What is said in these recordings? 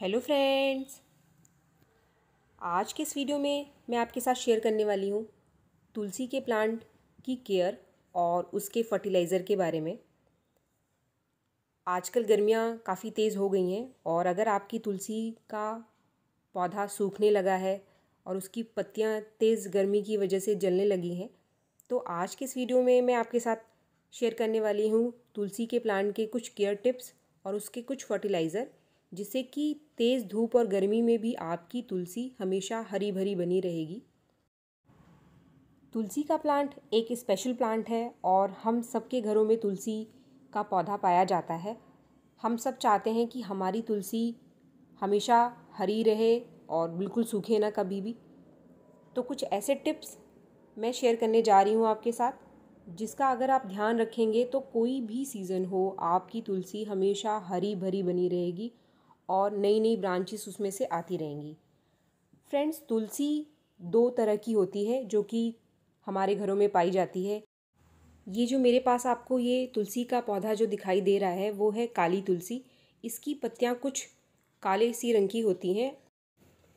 hello friends आज के इस वीडियो में मैं आपके साथ शेयर करने वाली हूँ तुलसी के प्लांट की केयर और उसके फर्टिलाइज़र के बारे में आजकल गर्मियाँ काफ़ी तेज़ हो गई हैं और अगर आपकी तुलसी का पौधा सूखने लगा है और उसकी पत्तियाँ तेज़ गर्मी की वजह से जलने लगी हैं तो आज के इस वीडियो में मैं आपके साथ शेयर करने वाली हूँ तुलसी के प्लांट के कुछ केयर टिप्स और उसके कुछ फर्टिलाइज़र जिससे कि तेज़ धूप और गर्मी में भी आपकी तुलसी हमेशा हरी भरी बनी रहेगी तुलसी का प्लांट एक स्पेशल प्लांट है और हम सबके घरों में तुलसी का पौधा पाया जाता है हम सब चाहते हैं कि हमारी तुलसी हमेशा हरी रहे और बिल्कुल सूखे ना कभी भी तो कुछ ऐसे टिप्स मैं शेयर करने जा रही हूँ आपके साथ जिसका अगर आप ध्यान रखेंगे तो कोई भी सीज़न हो आपकी तुलसी हमेशा हरी भरी बनी रहेगी और नई नई ब्रांचेस उसमें से आती रहेंगी फ्रेंड्स तुलसी दो तरह की होती है जो कि हमारे घरों में पाई जाती है ये जो मेरे पास आपको ये तुलसी का पौधा जो दिखाई दे रहा है वो है काली तुलसी इसकी पत्तियाँ कुछ काले सी रंग की होती हैं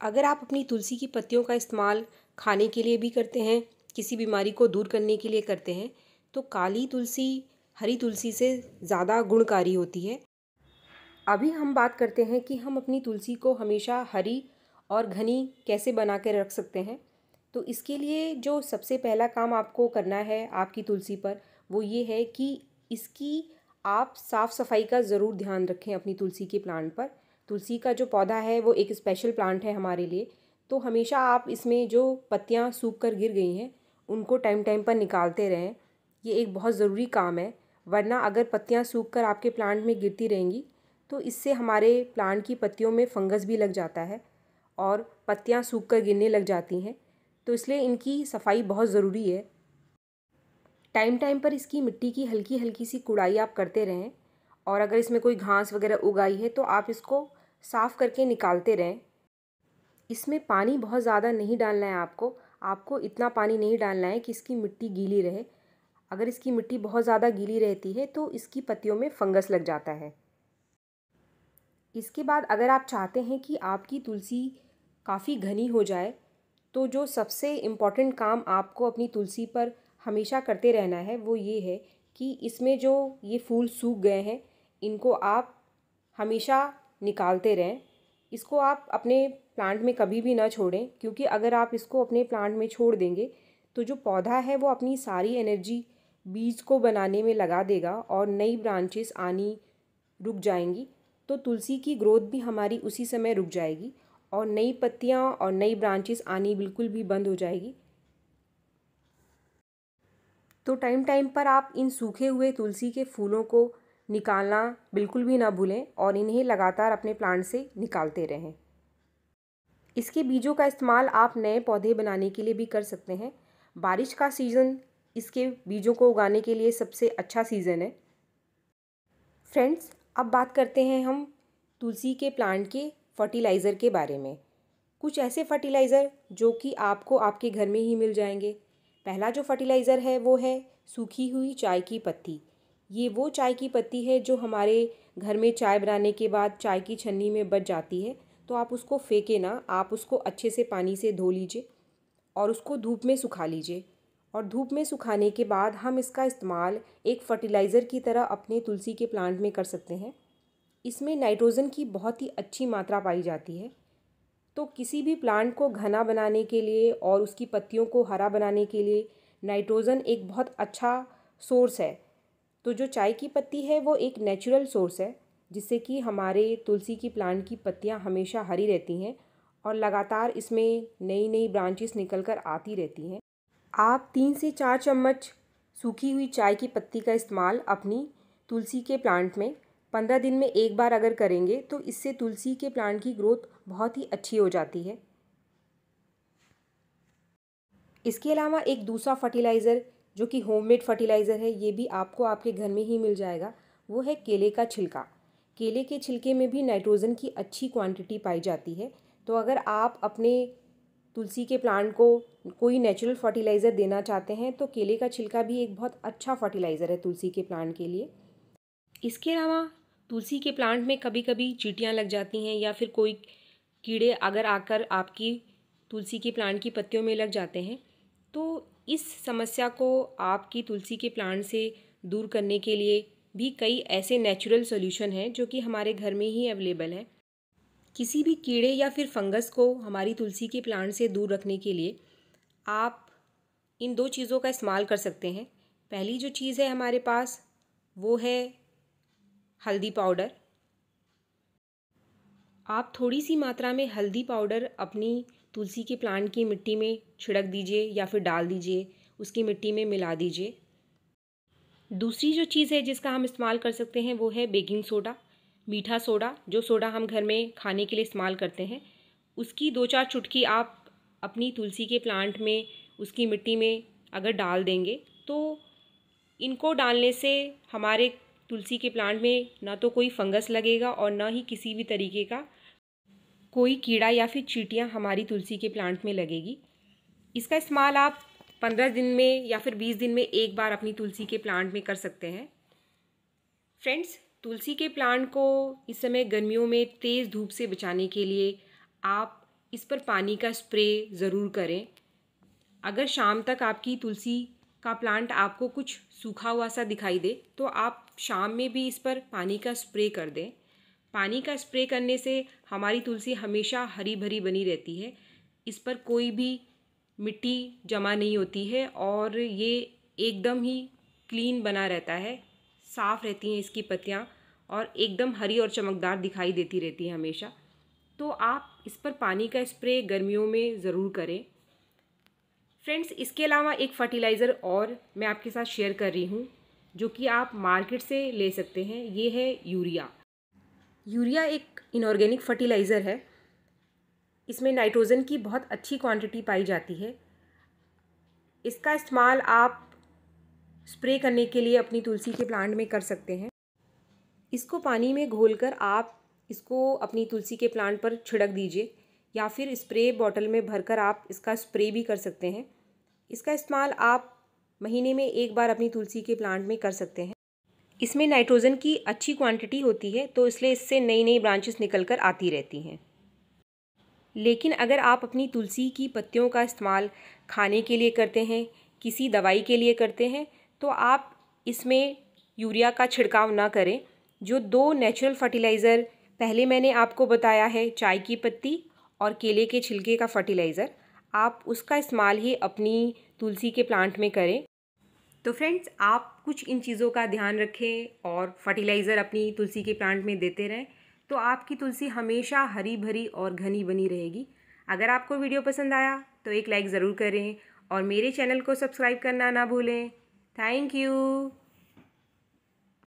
अगर आप अपनी तुलसी की पत्तियों का इस्तेमाल खाने के लिए भी करते हैं किसी बीमारी को दूर करने के लिए करते हैं तो काली तुलसी हरी तुलसी से ज़्यादा गुणकारी होती है अभी हम बात करते हैं कि हम अपनी तुलसी को हमेशा हरी और घनी कैसे बना कर रख सकते हैं तो इसके लिए जो सबसे पहला काम आपको करना है आपकी तुलसी पर वो ये है कि इसकी आप साफ़ सफाई का ज़रूर ध्यान रखें अपनी तुलसी के प्लांट पर तुलसी का जो पौधा है वो एक स्पेशल प्लांट है हमारे लिए तो हमेशा आप इसमें जो पत्तियाँ सूख कर गिर गई हैं उनको टाइम टाइम पर निकालते रहें ये एक बहुत ज़रूरी काम है वरना अगर पत्तियाँ सूख कर आपके प्लांट में गिरती रहेंगी तो इससे हमारे प्लांट की पत्तियों में फंगस भी लग जाता है और पत्तियाँ सूख कर गिरने लग जाती हैं तो इसलिए इनकी सफाई बहुत ज़रूरी है टाइम टाइम पर इसकी मिट्टी की हल्की हल्की सी कुड़ाई आप करते रहें और अगर इसमें कोई घास वगैरह उगाई है तो आप इसको साफ़ करके निकालते रहें इसमें पानी बहुत ज़्यादा नहीं डालना है आपको आपको इतना पानी नहीं डालना है कि इसकी मिट्टी गीली रहे अगर इसकी मिट्टी बहुत ज़्यादा गीली रहती है तो इसकी पत्तियों में फंगस लग जाता है इसके बाद अगर आप चाहते हैं कि आपकी तुलसी काफ़ी घनी हो जाए तो जो सबसे इम्पॉर्टेंट काम आपको अपनी तुलसी पर हमेशा करते रहना है वो ये है कि इसमें जो ये फूल सूख गए हैं इनको आप हमेशा निकालते रहें इसको आप अपने प्लांट में कभी भी ना छोड़ें क्योंकि अगर आप इसको अपने प्लांट में छोड़ देंगे तो जो पौधा है वो अपनी सारी एनर्जी बीज को बनाने में लगा देगा और नई ब्रांचेस आनी रुक जाएंगी तो तुलसी की ग्रोथ भी हमारी उसी समय रुक जाएगी और नई पत्तियाँ और नई ब्रांचेस आनी बिल्कुल भी बंद हो जाएगी तो टाइम टाइम पर आप इन सूखे हुए तुलसी के फूलों को निकालना बिल्कुल भी ना भूलें और इन्हें लगातार अपने प्लांट से निकालते रहें इसके बीजों का इस्तेमाल आप नए पौधे बनाने के लिए भी कर सकते हैं बारिश का सीज़न इसके बीजों को उगाने के लिए सबसे अच्छा सीज़न है फ्रेंड्स अब बात करते हैं हम तुलसी के प्लांट के फर्टिलाइज़र के बारे में कुछ ऐसे फर्टिलाइज़र जो कि आपको आपके घर में ही मिल जाएंगे पहला जो फर्टिलाइज़र है वो है सूखी हुई चाय की पत्ती ये वो चाय की पत्ती है जो हमारे घर में चाय बनाने के बाद चाय की छन्नी में बच जाती है तो आप उसको फेंके ना आप उसको अच्छे से पानी से धो लीजिए और उसको धूप में सुखा लीजिए और धूप में सुखाने के बाद हम इसका इस्तेमाल एक फर्टिलाइज़र की तरह अपने तुलसी के प्लांट में कर सकते हैं इसमें नाइट्रोजन की बहुत ही अच्छी मात्रा पाई जाती है तो किसी भी प्लांट को घना बनाने के लिए और उसकी पत्तियों को हरा बनाने के लिए नाइट्रोजन एक बहुत अच्छा सोर्स है तो जो चाय की पत्ती है वो एक नेचुरल सोर्स है जिससे कि हमारे तुलसी की प्लांट की पत्तियाँ हमेशा हरी रहती हैं और लगातार इसमें नई नई ब्रांचेस निकल कर आती रहती हैं आप तीन से चार चम्मच सूखी हुई चाय की पत्ती का इस्तेमाल अपनी तुलसी के प्लांट में पंद्रह दिन में एक बार अगर करेंगे तो इससे तुलसी के प्लांट की ग्रोथ बहुत ही अच्छी हो जाती है इसके अलावा एक दूसरा फर्टिलाइज़र जो कि होममेड फर्टिलाइज़र है ये भी आपको आपके घर में ही मिल जाएगा वो है केले का छिलका केले के छिलके में भी नाइट्रोजन की अच्छी क्वांटिटी पाई जाती है तो अगर आप अपने तुलसी के प्लांट को कोई नेचुरल फर्टिलाइज़र देना चाहते हैं तो केले का छिलका भी एक बहुत अच्छा फर्टिलाइज़र है तुलसी के प्लांट के लिए इसके अलावा तुलसी के प्लांट में कभी कभी चीटियाँ लग जाती हैं या फिर कोई कीड़े अगर आकर आपकी तुलसी के प्लांट की पत्तियों में लग जाते हैं तो इस समस्या को आपकी तुलसी के प्लांट से दूर करने के लिए भी कई ऐसे नेचुरल सॉल्यूशन हैं जो कि हमारे घर में ही अवेलेबल हैं किसी भी कीड़े या फिर फंगस को हमारी तुलसी के प्लांट से दूर रखने के लिए आप इन दो चीज़ों का इस्तेमाल कर सकते हैं पहली जो चीज़ है हमारे पास वो है हल्दी पाउडर आप थोड़ी सी मात्रा में हल्दी पाउडर अपनी तुलसी के प्लांट की मिट्टी में छिड़क दीजिए या फिर डाल दीजिए उसकी मिट्टी में मिला दीजिए दूसरी जो चीज़ है जिसका हम इस्तेमाल कर सकते हैं वो है बेकिंग सोडा मीठा सोडा जो सोडा हम घर में खाने के लिए इस्तेमाल करते हैं उसकी दो चार चुटकी आप अपनी तुलसी के प्लांट में उसकी मिट्टी में अगर डाल देंगे तो इनको डालने से हमारे तुलसी के प्लांट में ना तो कोई फंगस लगेगा और ना ही किसी भी तरीके का कोई कीड़ा या फिर चीटियाँ हमारी तुलसी के प्लांट में लगेगी इसका इस्तेमाल आप पंद्रह दिन में या फिर बीस दिन में एक बार अपनी तुलसी के प्लांट में कर सकते हैं फ्रेंड्स तुलसी के प्लांट को इस समय गर्मियों में तेज़ धूप से बचाने के लिए आप इस पर पानी का स्प्रे ज़रूर करें अगर शाम तक आपकी तुलसी का प्लांट आपको कुछ सूखा हुआ सा दिखाई दे तो आप शाम में भी इस पर पानी का स्प्रे कर दें पानी का स्प्रे करने से हमारी तुलसी हमेशा हरी भरी बनी रहती है इस पर कोई भी मिट्टी जमा नहीं होती है और ये एकदम ही क्लीन बना रहता है साफ़ रहती हैं इसकी पत्तियाँ और एकदम हरी और चमकदार दिखाई देती रहती है हमेशा तो आप इस पर पानी का स्प्रे गर्मियों में ज़रूर करें फ्रेंड्स इसके अलावा एक फर्टिलाइज़र और मैं आपके साथ शेयर कर रही हूँ जो कि आप मार्केट से ले सकते हैं ये है यूरिया यूरिया एक इनऑर्गेनिक फर्टिलाइज़र है इसमें नाइट्रोजन की बहुत अच्छी क्वांटिटी पाई जाती है इसका इस्तेमाल आप स्प्रे करने के लिए अपनी तुलसी के प्लांट में कर सकते हैं इसको पानी में घोलकर आप इसको अपनी तुलसी के प्लांट पर छिड़क दीजिए या फिर स्प्रे बॉटल में भरकर आप इसका स्प्रे भी कर सकते हैं इसका इस्तेमाल आप महीने में एक बार अपनी तुलसी के प्लांट में कर सकते हैं इसमें नाइट्रोजन की अच्छी क्वांटिटी होती है तो इसलिए इससे नई नई ब्रांचेस निकल कर आती रहती हैं लेकिन अगर आप अपनी तुलसी की पत्तियों का इस्तेमाल खाने के लिए करते हैं किसी दवाई के लिए करते हैं तो आप इसमें यूरिया का छिड़काव ना करें जो दो नेचुरल फर्टिलाइज़र पहले मैंने आपको बताया है चाय की पत्ती और केले के छिलके का फर्टिलाइज़र आप उसका इस्तेमाल ही अपनी तुलसी के प्लांट में करें तो फ्रेंड्स आप कुछ इन चीज़ों का ध्यान रखें और फर्टिलाइज़र अपनी तुलसी के प्लांट में देते रहें तो आपकी तुलसी हमेशा हरी भरी और घनी बनी रहेगी अगर आपको वीडियो पसंद आया तो एक लाइक ज़रूर करें और मेरे चैनल को सब्सक्राइब करना ना भूलें थैंक यू